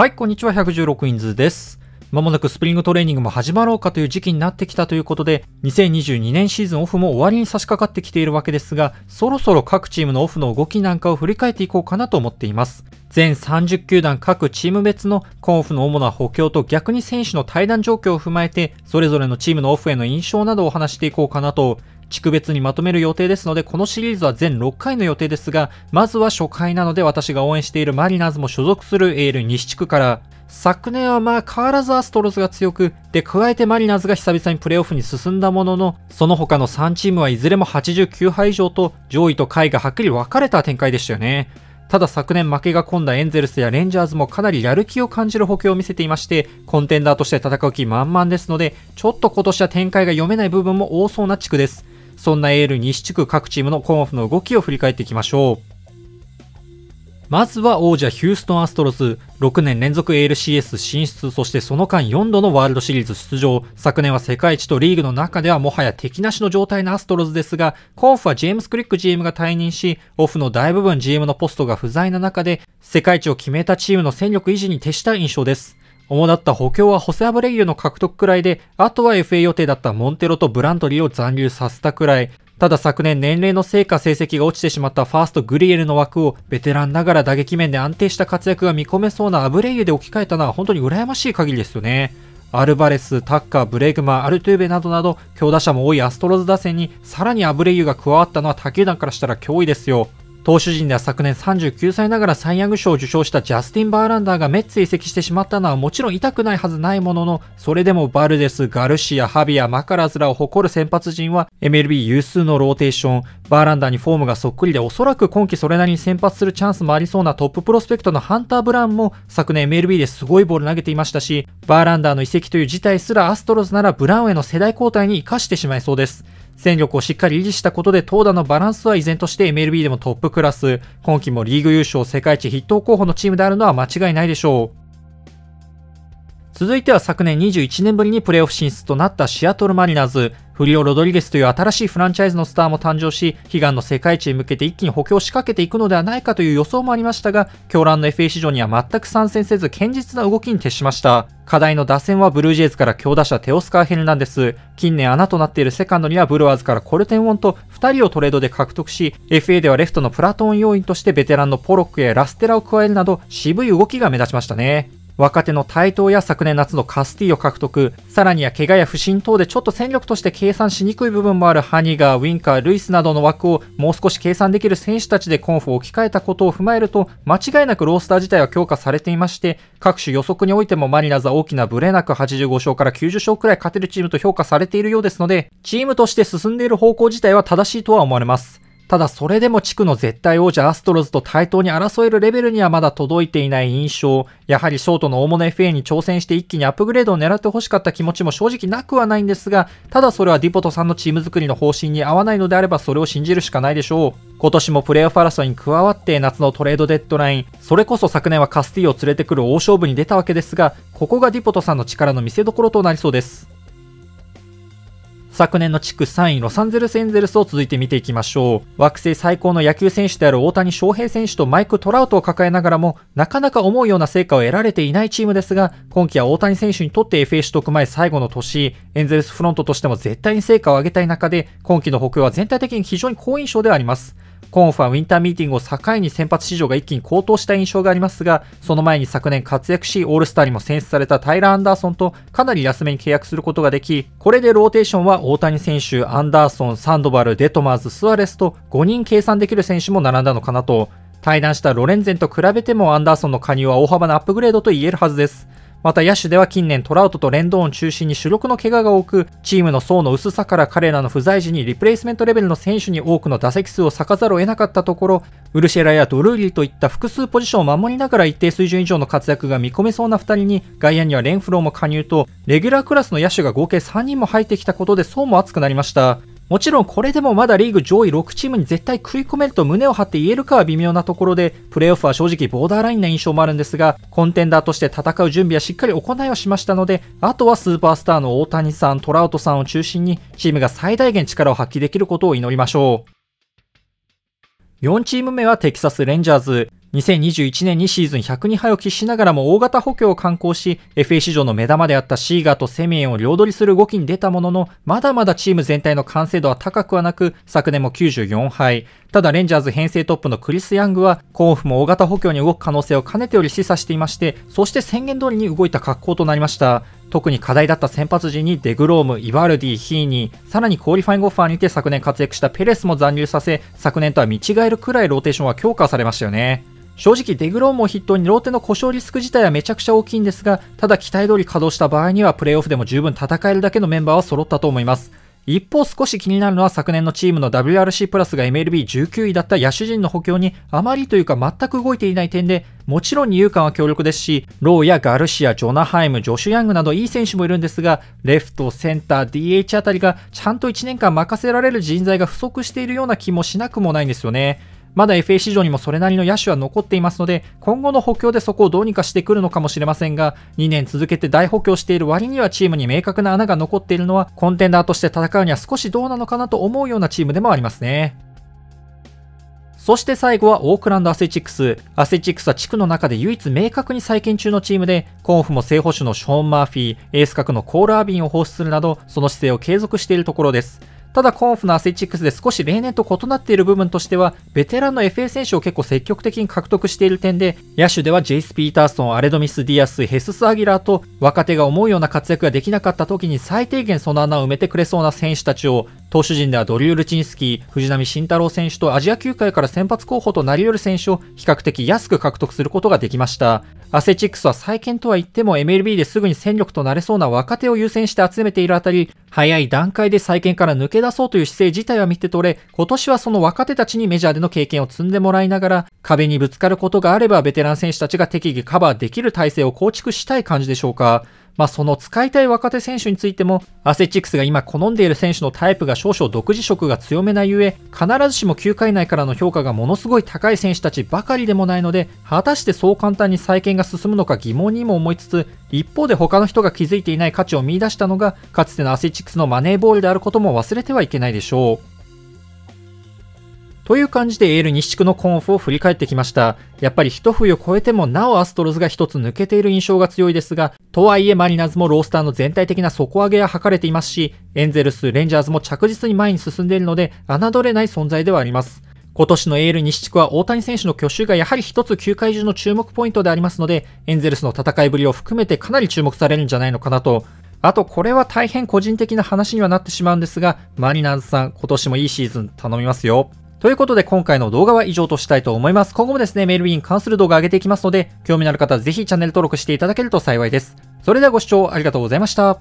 はい、こんにちは、116インズです。まもなくスプリングトレーニングも始まろうかという時期になってきたということで、2022年シーズンオフも終わりに差し掛かってきているわけですが、そろそろ各チームのオフの動きなんかを振り返っていこうかなと思っています。全30球団各チーム別のコンオフの主な補強と逆に選手の対談状況を踏まえて、それぞれのチームのオフへの印象などを話していこうかなと、地区別にまとめる予定ですので、このシリーズは全6回の予定ですが、まずは初回なので私が応援しているマリナーズも所属する AL 西地区から、昨年はまあ変わらずアストロズが強く、で、加えてマリナーズが久々にプレーオフに進んだものの、その他の3チームはいずれも89敗以上と、上位と下位がはっきり分かれた展開でしたよね。ただ昨年負けが込んだエンゼルスやレンジャーズもかなりやる気を感じる補強を見せていまして、コンテンダーとして戦う気満々ですので、ちょっと今年は展開が読めない部分も多そうな地区です。そんな AL 西地区各チームのコンオフの動きを振り返っていきましょう。まずは王者ヒューストンアストロズ、6年連続 ALCS 進出、そしてその間4度のワールドシリーズ出場、昨年は世界一とリーグの中ではもはや敵なしの状態のアストロズですが、コンフはジェームス・クリック GM が退任し、オフの大部分 GM のポストが不在な中で、世界一を決めたチームの戦力維持に徹した印象です。主だった補強はホセアブレイユの獲得くらいで、あとは FA 予定だったモンテロとブラントリーを残留させたくらい。ただ昨年年齢のせいか成績が落ちてしまったファーストグリエルの枠をベテランながら打撃面で安定した活躍が見込めそうなアブレイユで置き換えたのは本当に羨ましい限りですよね。アルバレス、タッカー、ブレグマ、アルトゥーベなどなど強打者も多いアストロズ打線にさらにアブレイユが加わったのは他球団からしたら脅威ですよ。投手陣では昨年39歳ながらサイ・ヤング賞を受賞したジャスティン・バーランダーがメッツ移籍してしまったのはもちろん痛くないはずないものの、それでもバルデス、ガルシア、ハビア、マカラズらを誇る先発陣は MLB 有数のローテーション、バーランダーにフォームがそっくりでおそらく今季それなりに先発するチャンスもありそうなトッププロスペクトのハンター・ブラウンも昨年 MLB ですごいボール投げていましたし、バーランダーの移籍という事態すらアストロズならブラウンへの世代交代に生かしてしまいそうです。戦力をしっかり維持したことで投打のバランスは依然として MLB でもトップクラス、今季もリーグ優勝世界一筆頭候補のチームであるのは間違いないでしょう。続いては昨年21年ぶりにプレーオフ進出となったシアトルマリナーズ。フリオ・ロドリゲスという新しいフランチャイズのスターも誕生し、悲願の世界一へ向けて一気に補強を仕掛けていくのではないかという予想もありましたが、狂乱の FA 市場には全く参戦せず、堅実な動きに徹しました。課題の打線はブルージェイズから強打者テオスカー・ヘルナンデス。近年穴となっているセカンドにはブルワーズからコルテンウォンと2人をトレードで獲得し、FA ではレフトのプラトーン要員としてベテランのポロックやラステラを加えるなど、渋い動きが目立ちましたね。若手の台頭や昨年夏のカスティーを獲得、さらには怪我や不振等でちょっと戦力として計算しにくい部分もあるハニガー、ウィンカー、ルイスなどの枠をもう少し計算できる選手たちでコンフを置き換えたことを踏まえると、間違いなくロースター自体は強化されていまして、各種予測においてもマリナーズは大きなブレなく85勝から90勝くらい勝てるチームと評価されているようですので、チームとして進んでいる方向自体は正しいとは思われます。ただそれでも地区の絶対王者アストロズと対等に争えるレベルにはまだ届いていない印象、やはりショートの大物 FA に挑戦して一気にアップグレードを狙ってほしかった気持ちも正直なくはないんですが、ただそれはディポトさんのチーム作りの方針に合わないのであればそれを信じるしかないでしょう。今年もプレーオファ争いに加わって夏のトレードデッドライン、それこそ昨年はカスティーを連れてくる大勝負に出たわけですが、ここがディポトさんの力の見せどころとなりそうです。昨年の地区3位ロサンゼルスエンゼルスを続いて見ていきましょう。惑星最高の野球選手である大谷翔平選手とマイク・トラウトを抱えながらも、なかなか思うような成果を得られていないチームですが、今季は大谷選手にとって FA 取得前最後の年、エンゼルスフロントとしても絶対に成果を上げたい中で、今季の北欧は全体的に非常に好印象であります。コンフはウィンターミーティングを境に先発市場が一気に高騰した印象がありますが、その前に昨年活躍し、オールスターにも選出されたタイラー・アンダーソンとかなり安めに契約することができ、これでローテーションは大谷選手、アンダーソン、サンドバル、デトマーズ、スアレスと5人計算できる選手も並んだのかなと、対談したロレンゼンと比べてもアンダーソンの加入は大幅なアップグレードと言えるはずです。また野手では近年トラウトとレンドーン中心に主力の怪我が多く、チームの層の薄さから彼らの不在時にリプレイスメントレベルの選手に多くの打席数を割かざるを得なかったところ、ウルシェラやドルーリーといった複数ポジションを守りながら一定水準以上の活躍が見込めそうな2人に、外野にはレンフローも加入と、レギュラークラスの野手が合計3人も入ってきたことで層も厚くなりました。もちろんこれでもまだリーグ上位6チームに絶対食い込めると胸を張って言えるかは微妙なところで、プレーオフは正直ボーダーラインな印象もあるんですが、コンテンダーとして戦う準備はしっかり行いはしましたので、あとはスーパースターの大谷さん、トラウトさんを中心に、チームが最大限力を発揮できることを祈りましょう。4チーム目はテキサス・レンジャーズ。2021年にシーズン1 0 2にを喫しながらも大型補強を敢行し、FA 市場の目玉であったシーガーとセミエンを両取りする動きに出たものの、まだまだチーム全体の完成度は高くはなく、昨年も94敗。ただレンジャーズ編成トップのクリス・ヤングは、コンフも大型補強に動く可能性を兼ねてより示唆していまして、そして宣言通りに動いた格好となりました。特に課題だった先発陣にデグローム、イバルディ、ヒーニー、さらにコーリファインゴッファーにて昨年活躍したペレスも残留させ、昨年とは見違えるくらいローテーションは強化されましたよね。正直デグローンも筆頭にローテの故障リスク自体はめちゃくちゃ大きいんですが、ただ期待通り稼働した場合にはプレイオフでも十分戦えるだけのメンバーは揃ったと思います。一方少し気になるのは昨年のチームの WRC プラスが MLB19 位だった野手陣の補強にあまりというか全く動いていない点で、もちろん二遊間は強力ですし、ローやガルシア、ジョナハイム、ジョシュ・ヤングなどいい選手もいるんですが、レフト、センター、DH あたりがちゃんと1年間任せられる人材が不足しているような気もしなくもないんですよね。まだ FA 市場にもそれなりの野手は残っていますので、今後の補強でそこをどうにかしてくるのかもしれませんが、2年続けて大補強している割にはチームに明確な穴が残っているのは、コンテンダーとして戦うには少しどうなのかなと思うようなチームでもありますね。そして最後はオークランドアセチックス。アセチックスは地区の中で唯一明確に再建中のチームで、コンフも正捕手のショーン・マーフィー、エース格のコール・アービンを放出するなど、その姿勢を継続しているところです。ただコンフのアスレチックスで少し例年と異なっている部分としては、ベテランの FA 選手を結構積極的に獲得している点で、野手ではジェイス・ピーターソン、アレドミス・ディアス、ヘスス・アギラーと若手が思うような活躍ができなかった時に最低限その穴を埋めてくれそうな選手たちを投手陣ではドリュー・ルチンスキー、藤浪慎太郎選手とアジア球界から先発候補となり得る選手を比較的安く獲得することができました。アセチックスは再建とは言っても MLB ですぐに戦力となれそうな若手を優先して集めているあたり、早い段階で再建から抜け出そうという姿勢自体は見て取れ、今年はその若手たちにメジャーでの経験を積んでもらいながら、壁にぶつかることがあればベテラン選手たちが適宜カバーできる体制を構築したい感じでしょうか。まあ、その使いたい若手選手についても、アセチックスが今好んでいる選手のタイプが少々独自色が強めなゆえ、必ずしも9回内からの評価がものすごい高い選手たちばかりでもないので、果たしてそう簡単に再建が進むのか疑問にも思いつつ、一方で他の人が気づいていない価値を見出したのが、かつてのアセチックスのマネーボールであることも忘れてはいけないでしょう。という感じでエール西地区のコンフを振り返ってきました。やっぱり一冬越えてもなおアストロズが一つ抜けている印象が強いですが、とはいえマリナーズもロースターの全体的な底上げは図れていますし、エンゼルス、レンジャーズも着実に前に進んでいるので、侮れない存在ではあります。今年のエール西地区は大谷選手の去就がやはり一つ球界中の注目ポイントでありますので、エンゼルスの戦いぶりを含めてかなり注目されるんじゃないのかなと。あと、これは大変個人的な話にはなってしまうんですが、マリナーズさん、今年もいいシーズン頼みますよ。ということで今回の動画は以上としたいと思います。今後もですね、メールインに関する動画上げていきますので、興味のある方はぜひチャンネル登録していただけると幸いです。それではご視聴ありがとうございました。